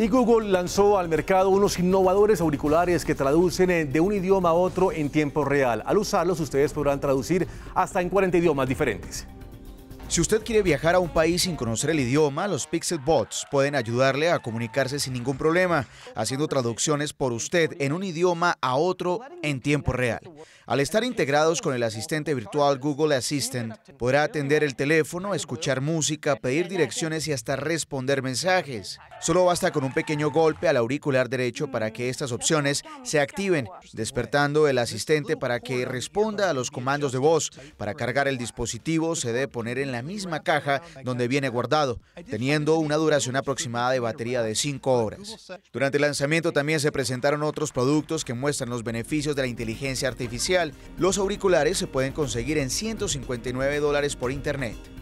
Y Google lanzó al mercado unos innovadores auriculares que traducen eh, de un idioma a otro en tiempo real. Al usarlos ustedes podrán traducir hasta en 40 idiomas diferentes. Si usted quiere viajar a un país sin conocer el idioma, los Pixel Bots pueden ayudarle a comunicarse sin ningún problema, haciendo traducciones por usted en un idioma a otro en tiempo real. Al estar integrados con el asistente virtual Google Assistant, podrá atender el teléfono, escuchar música, pedir direcciones y hasta responder mensajes. Solo basta con un pequeño golpe al auricular derecho para que estas opciones se activen, despertando el asistente para que responda a los comandos de voz. Para cargar el dispositivo se debe poner en la misma caja donde viene guardado, teniendo una duración aproximada de batería de 5 horas. Durante el lanzamiento también se presentaron otros productos que muestran los beneficios de la inteligencia artificial. Los auriculares se pueden conseguir en 159 dólares por internet.